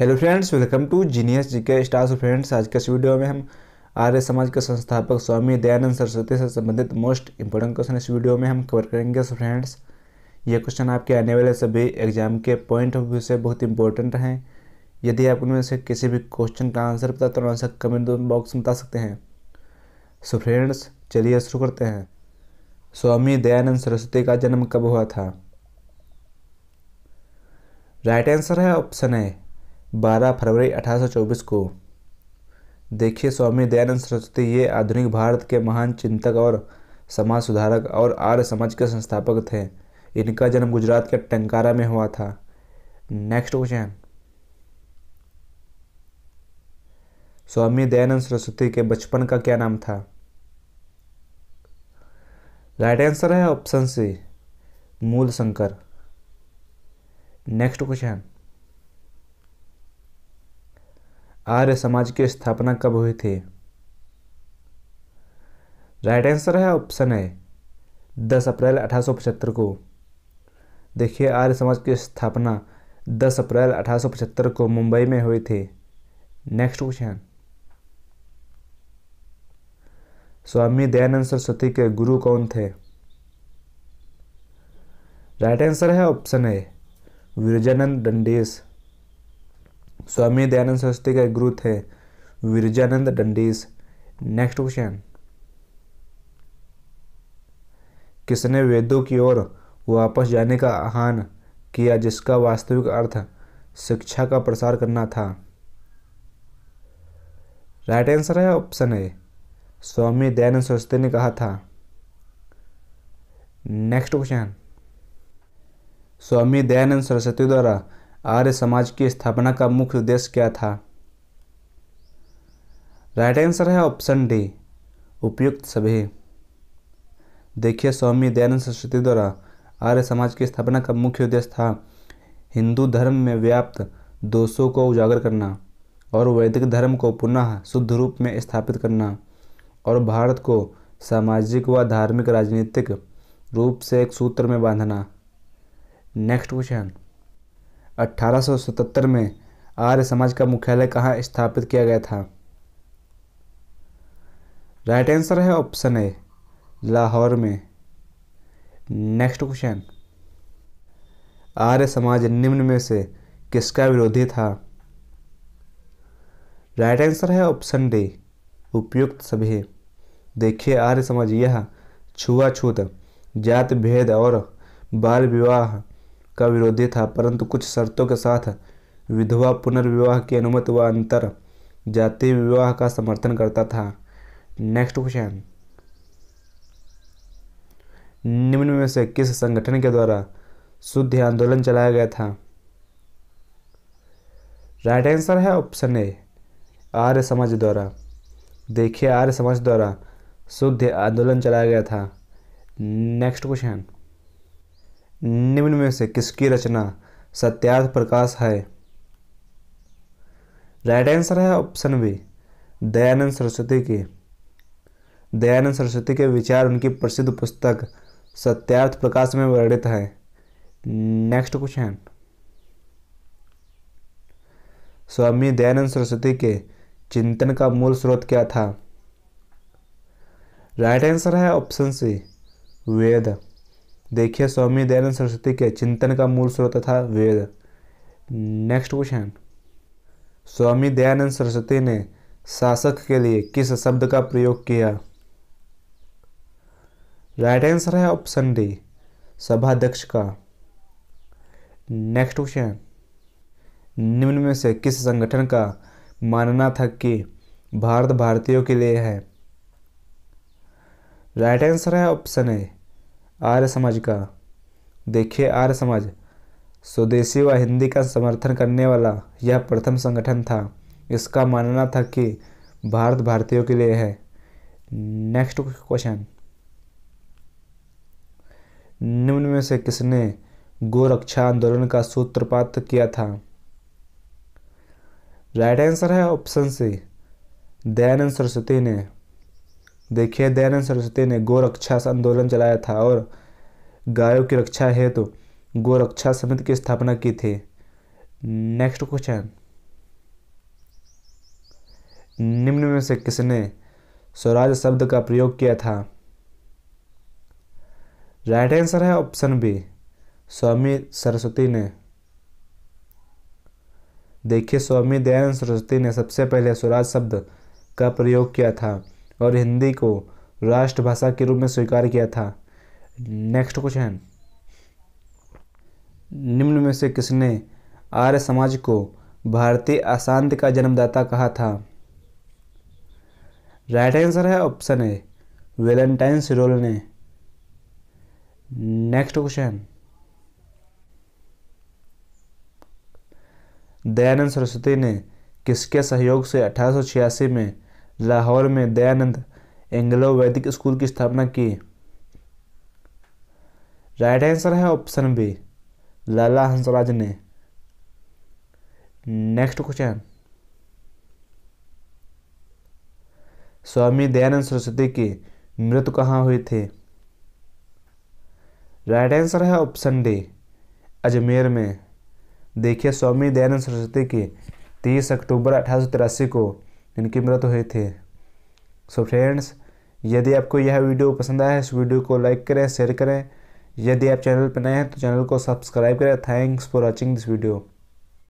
hello friends welcome to genius G K stars friends आज के इस वीडियो में हम आर्य समाज के संस्थापक स्वामी दयानंद सरस्वती से संबंधित मोस्ट इंपॉर्टेंट क्वेश्चन इस वीडियो में हम कवर करेंगे सो फ्रेंड्स ये क्वेश्चन आपके आने वाले सभी एग्जाम के पॉइंट ऑफ व्यू से बहुत इंपॉर्टेंट हैं यदि आप उनमें से किसी भी क्वेश्चन का आंसर पता तो उनसे कमेंट बॉक्स में बता सकते हैं सो फ्रेंड्स चलिए शुरू करते हैं स्वामी दयानंद सरस्वती का जन्म कब हुआ था राइट आंसर है ऑप्शन है 12 फरवरी 1824 को देखिए स्वामी दयानंद सरस्वती ये आधुनिक भारत के महान चिंतक और समाज सुधारक और आर्य समाज के संस्थापक थे इनका जन्म गुजरात के टंकारा में हुआ था नेक्स्ट क्वेश्चन स्वामी दयानंद सरस्वती के बचपन का क्या नाम था राइट आंसर है option C Mool Shankar next question आर्य समाज की स्थापना कब हुई थी राइट आंसर है ऑप्शन ए दस अप्रैल अठारह को देखिए आर्य समाज की स्थापना दस अप्रैल अठारह को मुंबई में हुई थी नेक्स्ट क्वेश्चन स्वामी दयानंद सरस्वती के गुरु कौन थे राइट आंसर है ऑप्शन ए विरजानंद डंडेस स्वामी दयानंद सरस्वती का गुरु थे विरजानंद डंडीस नेक्स्ट क्वेश्चन किसने वेदों की ओर वापस जाने का आह्वान किया जिसका वास्तविक अर्थ शिक्षा का प्रसार करना था राइट आंसर है ऑप्शन ए स्वामी दयानंद सरस्वती ने कहा था नेक्स्ट क्वेश्चन स्वामी दयानंद सरस्वती द्वारा आर्य समाज की स्थापना का मुख्य उद्देश्य क्या था राइट आंसर है ऑप्शन डी उपयुक्त सभी देखिए स्वामी दयानंद सरस्वती द्वारा आर्य समाज की स्थापना का मुख्य उद्देश्य था हिंदू धर्म में व्याप्त दोषों को उजागर करना और वैदिक धर्म को पुनः शुद्ध रूप में स्थापित करना और भारत को सामाजिक व धार्मिक राजनीतिक रूप से एक सूत्र में बांधना नेक्स्ट क्वेश्चन 1877 में आर्य समाज का मुख्यालय कहाँ स्थापित किया गया था राइट आंसर है ऑप्शन ए लाहौर में नेक्स्ट क्वेश्चन आर्य समाज निम्न में से किसका विरोधी था राइट आंसर है ऑप्शन डी उपयुक्त सभी देखिए आर्य समाज यह छुआछूत जात भेद और बाल विवाह का विरोधी था परंतु कुछ शर्तों के साथ विधवा पुनर्विवाह की अनुमति व अंतर जाति विवाह का समर्थन करता था नेक्स्ट क्वेश्चन निम्न में से किस संगठन के द्वारा शुद्ध आंदोलन चलाया गया था राइट आंसर है ऑप्शन ए आर्य समाज द्वारा देखिए आर्य समाज द्वारा शुद्ध आंदोलन चलाया गया था नेक्स्ट क्वेश्चन निम्न में से किसकी रचना सत्यार्थ प्रकाश है राइट आंसर है ऑप्शन बी दयानंद सरस्वती के दयानंद सरस्वती के विचार उनकी प्रसिद्ध पुस्तक सत्यार्थ प्रकाश में वर्णित है नेक्स्ट क्वेश्चन स्वामी दयानंद सरस्वती के चिंतन का मूल स्रोत क्या था राइट आंसर है ऑप्शन सी वेद देखिए स्वामी दयानंद सरस्वती के चिंतन का मूल स्रोत था वेद नेक्स्ट क्वेश्चन स्वामी दयानंद सरस्वती ने शासक के लिए किस शब्द का प्रयोग किया राइट आंसर है ऑप्शन डी सभाध्यक्ष का नेक्स्ट क्वेश्चन निम्न में से किस संगठन का मानना था कि भारत भारतीयों के लिए है राइट आंसर है ऑप्शन ए आर्य समाज का देखिए आर्य समाज स्वदेशी व हिंदी का समर्थन करने वाला यह प्रथम संगठन था इसका मानना था कि भारत भारतीयों के लिए है नेक्स्ट क्वेश्चन निम्न में से किसने गोरक्षा आंदोलन का सूत्रपात किया था राइट आंसर है ऑप्शन सी दयानंद सरस्वती ने देखिए दयानंद सरस्वती ने गोरक्षा आंदोलन चलाया था और गायों की रक्षा हेतु तो गोरक्षा समिति की स्थापना की थी नेक्स्ट क्वेश्चन निम्न में से किसने स्वराज शब्द का प्रयोग किया था राइट आंसर है ऑप्शन बी स्वामी सरस्वती ने देखिए स्वामी दयानंद सरस्वती ने सबसे पहले स्वराज शब्द का प्रयोग किया था और हिंदी को राष्ट्रभाषा के रूप में स्वीकार किया था नेक्स्ट क्वेश्चन निम्न में से किसने आर्य समाज को भारतीय अशांति का जन्मदाता कहा था राइट आंसर है ऑप्शन ए वेलेंटाइन सिरोल ने नेक्स्ट क्वेश्चन दयानंद सरस्वती ने किसके सहयोग से अठारह में लाहौर में दयानंद एंग्लो वैदिक स्कूल की स्थापना की राइट आंसर है ऑप्शन बी लाला हंसराज ने नेक्स्ट क्वेश्चन स्वामी दयानंद सरस्वती की मृत्यु कहाँ हुई थी राइट आंसर है ऑप्शन डी अजमेर में देखिए स्वामी दयानंद सरस्वती की तीस अक्टूबर अठारह को जिनके मृत हुए थे सो so फ्रेंड्स यदि आपको यह वीडियो पसंद आया इस वीडियो को लाइक करें शेयर करें यदि आप चैनल पर नए हैं तो चैनल को सब्सक्राइब करें thanks for watching this video